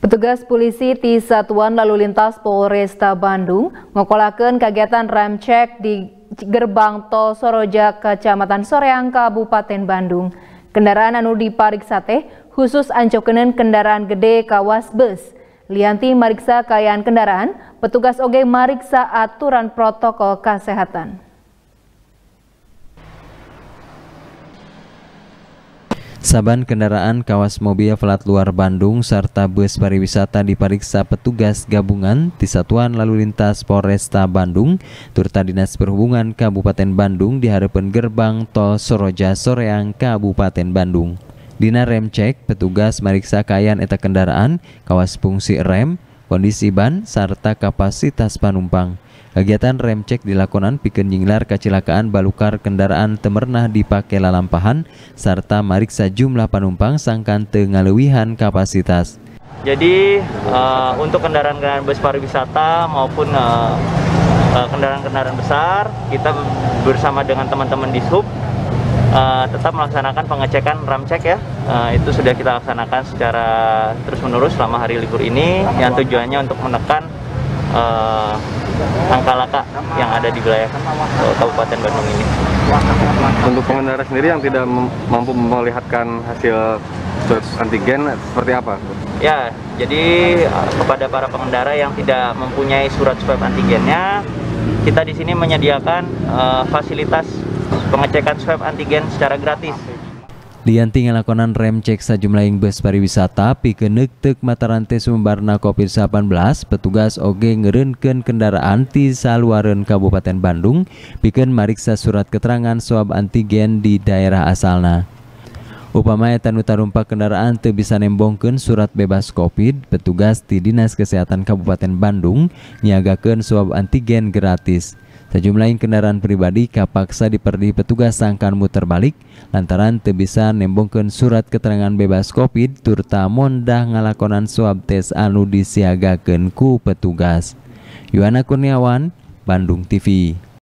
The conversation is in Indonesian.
Petugas polisi di Satuan Lalu Lintas Polresta Bandung ngokolaken kegiatan rem cek di gerbang tol Soroja Kecamatan Soreang Kabupaten Bandung. Kendaraan anu dipariksa teh khusus ancokeun kendaraan gede kawas bus. Lianti mariksa kayaan kendaraan, petugas oge mariksa aturan protokol kesehatan. Saban kendaraan kawas mobil pelat luar Bandung serta bus pariwisata diperiksa petugas gabungan di Satuan Lalu Lintas Polresta Bandung, turta Dinas Perhubungan Kabupaten Bandung di hadapan gerbang tol Soroja Soreang Kabupaten Bandung. Dina rem cek, petugas meriksa kayaan etak kendaraan, kawas fungsi rem, kondisi ban, serta kapasitas penumpang. Kegiatan rem cek dilakukan pikeun jinglar kecelakaan balukar kendaraan temernah dipakai lalampahan serta mariksa jumlah penumpang sangkan tengalewihan kapasitas. Jadi uh, untuk kendaraan-kendaraan bus pariwisata maupun eh, eh, kendaraan-kendaraan uh, kendaraan -kendaraan besar kita bersama dengan teman-teman di sub uh, tetap melaksanakan pengecekan RAM check ya. Uh, itu sudah kita laksanakan secara terus-menerus selama hari libur ini yang tujuannya untuk menekan uh, angka laka yang ada di wilayah uh, Kabupaten Bandung ini. Untuk pengendara sendiri yang tidak mampu melihatkan hasil swab antigen seperti apa? Ya, jadi kepada para pengendara yang tidak mempunyai surat swab antigennya, kita di sini menyediakan uh, fasilitas pengecekan swab antigen secara gratis. Dianti ngelakonan rem cek sejumlah yang bus pariwisata tek mata rantai sumbarna COVID-19 petugas oge ngerenken kendaraan di saluareun Kabupaten Bandung Piken mariksa surat keterangan swab antigen di daerah asalna. Upamaya tanu tarumpa kendaraan te bisa nembongken surat bebas COVID, petugas di Dinas Kesehatan Kabupaten Bandung nyagakan swab antigen gratis. Sejumlah kendaraan pribadi kapaksa diperdi petugas sangkan muter balik lantaran te bisa nembongken surat keterangan bebas COVID turta mondah ngalakonan swab tes anu disiagakan ku petugas. Yuana Kurniawan, Bandung TV.